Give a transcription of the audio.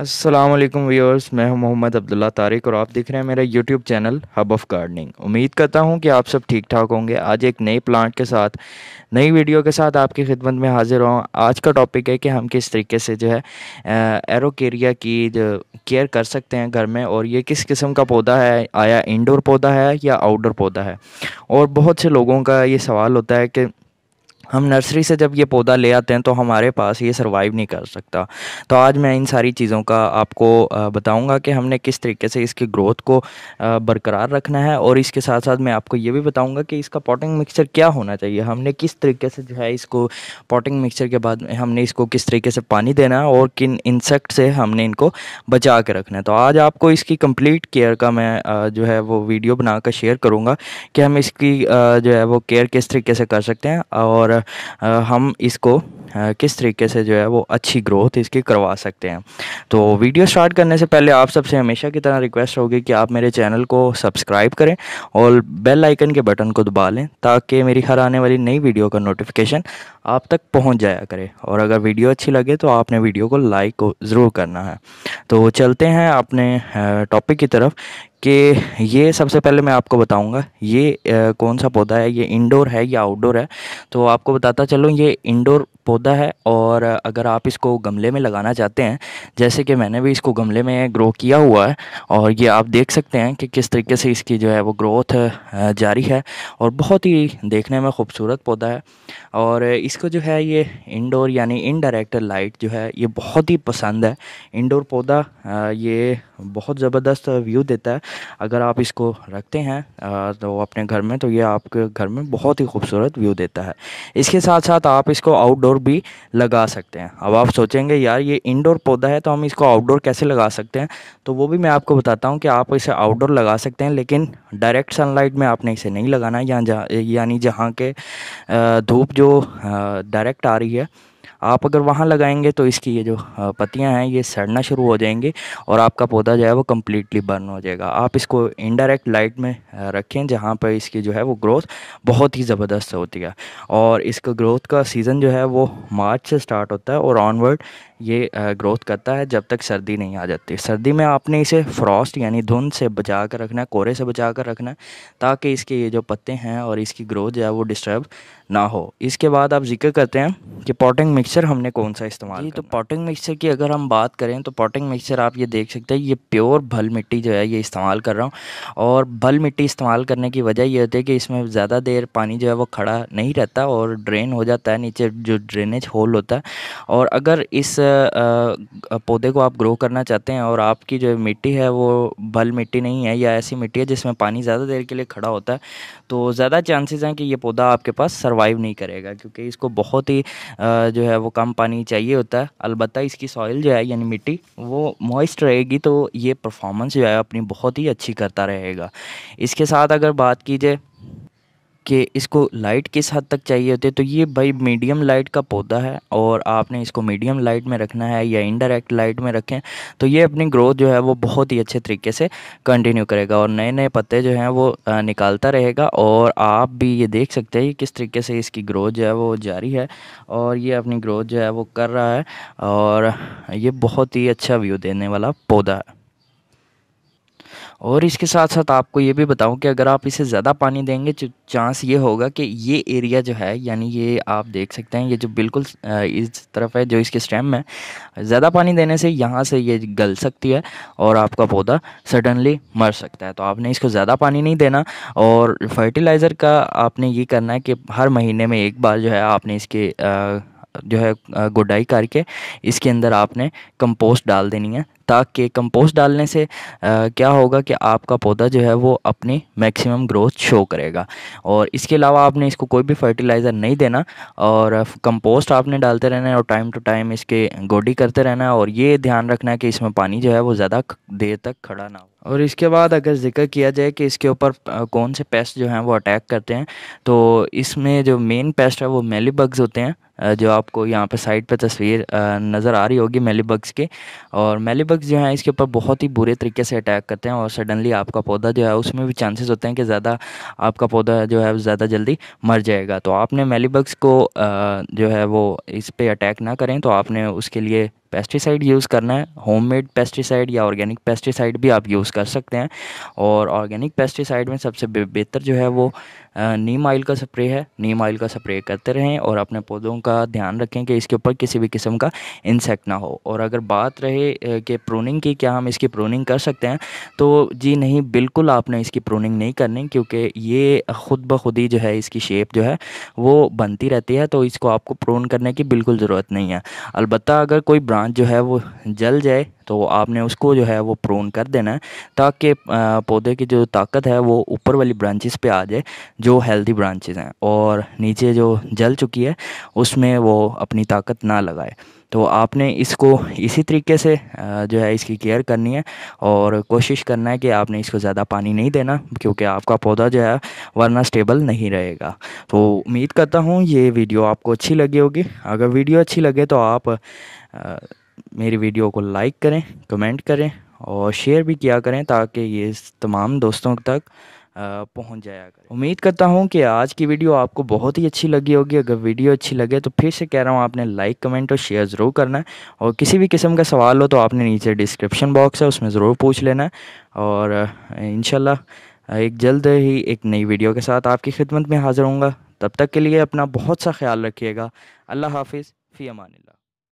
अस्सलाम वालेकुम व्यूअर्स मैं हूं मोहम्मद अब्दुल्ला तारिक और आप देख रहे हैं मेरा YouTube channel hub of gardening उम्मीद करता हूं कि आप सब ठीक ठाक होंगे आज एक नए प्लांट के साथ नई वीडियो के साथ आपकी खिदमत में हाजिर हूं आज का टॉपिक है कि हम किस तरीके से जो है एरोकेरिया की जो केयर कर सकते हैं घर में और ये किस किस्म का पौधा है आया इनडोर पौधा है या आउटडोर पौधा है और बहुत से लोगों का ये सवाल होता है कि हम नर्सरी से जब ये पौधा ले आते हैं तो हमारे पास ये सर्वाइव नहीं कर सकता तो आज मैं इन सारी चीज़ों का आपको बताऊंगा कि हमने किस तरीके से इसकी ग्रोथ को बरकरार रखना है और इसके साथ साथ मैं आपको ये भी बताऊंगा कि इसका पॉटिंग मिक्सचर क्या होना चाहिए हमने किस तरीके से जो है इसको पॉटिंग मिक्सचर के बाद हमने इसको किस तरीके से पानी देना है और किन इंसेक्ट से हमने इनको बचा के रखना है तो आज आपको इसकी कम्प्लीट केयर का मैं जो है वो वीडियो बनाकर शेयर करूँगा कि हम इसकी जो है वो केयर किस तरीके से कर सकते हैं और हम इसको किस तरीके से जो है वो अच्छी ग्रोथ इसकी करवा सकते हैं तो वीडियो स्टार्ट करने से पहले आप सबसे हमेशा की तरह रिक्वेस्ट होगी कि आप मेरे चैनल को सब्सक्राइब करें और बेल आइकन के बटन को दबा लें ताकि मेरी हर आने वाली नई वीडियो का नोटिफिकेशन आप तक पहुँच जाया करे और अगर वीडियो अच्छी लगे तो आपने वीडियो को लाइक ज़रूर करना है तो चलते हैं अपने टॉपिक की तरफ कि ये सबसे पहले मैं आपको बताऊंगा ये आ, कौन सा पौधा है ये इंडोर है या आउटडोर है तो आपको बताता चलूँ ये इंडोर पौधा है और अगर आप इसको गमले में लगाना चाहते हैं जैसे कि मैंने भी इसको गमले में ग्रो किया हुआ है और ये आप देख सकते हैं कि किस तरीके से इसकी जो है वो ग्रोथ जारी है और बहुत ही देखने में खूबसूरत पौधा है और इसको जो है ये इंडोर यानी इनडायरेक्ट लाइट जो है ये बहुत ही पसंद है इनडोर पौधा ये बहुत ज़बरदस्त व्यू देता है अगर आप इसको रखते हैं तो अपने घर में तो ये आपके घर में बहुत ही खूबसूरत व्यू देता है इसके साथ साथ आप इसको आउटडोर भी भी लगा सकते हैं अब आप सोचेंगे यार ये इंडोर पौधा है तो हम इसको आउटडोर कैसे लगा सकते हैं तो वो भी मैं आपको बताता हूँ कि आप इसे आउटडोर लगा सकते हैं लेकिन डायरेक्ट सनलाइट में आपने इसे नहीं लगाना है यहाँ जहाँ यानी जहाँ के धूप जो डायरेक्ट आ रही है आप अगर वहाँ लगाएंगे तो इसकी ये जो पत्तियाँ हैं ये सड़ना शुरू हो जाएंगी और आपका पौधा जो है वो कम्प्लीटली बर्न हो जाएगा आप इसको इनडायरेक्ट लाइट में रखें जहाँ पर इसकी जो है वो ग्रोथ बहुत ही ज़बरदस्त होती है और इसका ग्रोथ का सीज़न जो है वो मार्च से स्टार्ट होता है और ऑनवर्ड ये ग्रोथ करता है जब तक सर्दी नहीं आ जाती सर्दी में आपने इसे फ्रॉस्ट यानी धुंध से बचा कर रखना है कोहरे से बचा कर रखना है ताकि इसके ये जो पत्ते हैं और इसकी ग्रोथ जो है वो डिस्टर्ब ना हो इसके बाद आप जिक्र करते हैं कि पॉटिंग मिक्सचर हमने कौन सा इस्तेमाल किया तो पॉटिंग मिक्सचर की अगर हम बात करें तो पॉटिंग मिक्सचर आप ये देख सकते हैं ये प्योर भल मिट्टी जो है ये इस्तेमाल कर रहा हूँ और भल मिट्टी इस्तेमाल करने की वजह ये होती है कि इसमें ज़्यादा देर पानी जो है वो खड़ा नहीं रहता और ड्रेन हो जाता है नीचे जो ड्रेनेज होल होता है और अगर इस पौधे को आप ग्रो करना चाहते हैं और आपकी जो मिट्टी है वो भल मिट्टी नहीं है या ऐसी मिट्टी है जिसमें पानी ज़्यादा देर के लिए खड़ा होता है तो ज़्यादा चांसेस हैं कि ये पौधा आपके पास सर्वाइव नहीं करेगा क्योंकि इसको बहुत ही जो है वो कम पानी चाहिए होता है अलबत्त इसकी सॉइल जो है यानी मिट्टी वो मॉइस्ट रहेगी तो ये परफॉर्मेंस जो है अपनी बहुत ही अच्छी करता रहेगा इसके साथ अगर बात की जाए कि इसको लाइट किस हद तक चाहिए होती है तो ये भाई मीडियम लाइट का पौधा है और आपने इसको मीडियम लाइट में रखना है या इनडायरेक्ट लाइट में रखें तो ये अपनी ग्रोथ जो है वो बहुत ही अच्छे तरीके से कंटिन्यू करेगा और नए नए पत्ते जो हैं वो निकालता रहेगा और आप भी ये देख सकते हैं किस तरीके से इसकी ग्रोथ जो है वो जारी है और ये अपनी ग्रोथ जो है वो कर रहा है और ये बहुत ही अच्छा व्यू देने वाला पौधा है और इसके साथ साथ आपको ये भी बताऊं कि अगर आप इसे ज़्यादा पानी देंगे तो चांस ये होगा कि ये एरिया जो है यानी ये आप देख सकते हैं ये जो बिल्कुल इस तरफ है जो इसके स्टेम है ज़्यादा पानी देने से यहाँ से ये गल सकती है और आपका पौधा सडनली मर सकता है तो आपने इसको ज़्यादा पानी नहीं देना और फर्टिलाइज़र का आपने ये करना है कि हर महीने में एक बार जो है आपने इसके आ, जो है गुडाई करके इसके अंदर आपने कंपोस्ट डाल देनी है ताक के कंपोस्ट डालने से आ, क्या होगा कि आपका पौधा जो है वो अपनी मैक्सिमम ग्रोथ शो करेगा और इसके अलावा आपने इसको कोई भी फर्टिलाइज़र नहीं देना और कंपोस्ट आपने डालते रहना है और टाइम टू टाइम इसके गोडी करते रहना है और ये ध्यान रखना है कि इसमें पानी जो है वो ज़्यादा देर तक खड़ा ना हो और इसके बाद अगर जिक्र किया जाए कि इसके ऊपर कौन से पेस्ट जो हैं वो अटैक करते हैं तो इसमें जो मेन पेस्ट है वो मेली बग्स होते हैं जो आपको यहाँ पे साइड पे तस्वीर नज़र आ रही होगी मेली बग्स के और मेली बग्स जो हैं इसके ऊपर बहुत ही बुरे तरीके से अटैक करते हैं और सडनली आपका पौधा जो है उसमें भी चांसेस होते हैं कि ज़्यादा आपका पौधा जो है ज़्यादा जल्दी मर जाएगा तो आपने मेलीबग्स को जो है वो इस पर अटैक ना करें तो आपने उसके लिए पेस्टिसाइड यूज़ करना है होममेड पेस्टिसाइड या ऑर्गेनिक पेस्टिसाइड भी आप यूज़ कर सकते हैं और ऑर्गेनिक पेस्टिसाइड में सबसे बेहतर जो है वो नीम ऑयल का स्प्रे है नीम ऑयल का स्प्रे करते रहें और अपने पौधों का ध्यान रखें कि इसके ऊपर किसी भी किस्म का इंसेक्ट ना हो और अगर बात रहे कि प्रोनिंग की क्या हम इसकी प्रोनिंग कर सकते हैं तो जी नहीं बिल्कुल आपने इसकी प्रोनिंग नहीं करनी क्योंकि ये ख़ुद ब खुद ही जो है इसकी शेप जो है वो बनती रहती है तो इसको आपको प्रोन करने की बिल्कुल ज़रूरत नहीं है अलबत्त अगर कोई प्लांट जो है वो जल जाए तो आपने उसको जो है वो प्रोन कर देना है ताकि पौधे की जो ताकत है वो ऊपर वाली ब्रांचेस पे आ जाए जो हेल्दी ब्रांचेस हैं और नीचे जो जल चुकी है उसमें वो अपनी ताकत ना लगाए तो आपने इसको इसी तरीके से जो है इसकी केयर करनी है और कोशिश करना है कि आपने इसको ज़्यादा पानी नहीं देना क्योंकि आपका पौधा जो है वरना स्टेबल नहीं रहेगा तो उम्मीद करता हूँ ये वीडियो आपको अच्छी लगी होगी अगर वीडियो अच्छी लगे तो आप मेरी वीडियो को लाइक करें कमेंट करें और शेयर भी किया करें ताकि ये तमाम दोस्तों तक पहुंच जाया करें उम्मीद करता हूं कि आज की वीडियो आपको बहुत ही अच्छी लगी होगी अगर वीडियो अच्छी लगे तो फिर से कह रहा हूं आपने लाइक कमेंट और शेयर ज़रूर करना है और किसी भी किस्म का सवाल हो तो आपने नीचे डिस्क्रिप्शन बॉक्स है उसमें ज़रूर पूछ लेना है और इन एक जल्द ही एक नई वीडियो के साथ आपकी खिदमत में हाज़िर होंगे तब तक के लिए अपना बहुत सा ख्याल रखिएगा अल्लाह हाफिज़ फ़ी अमान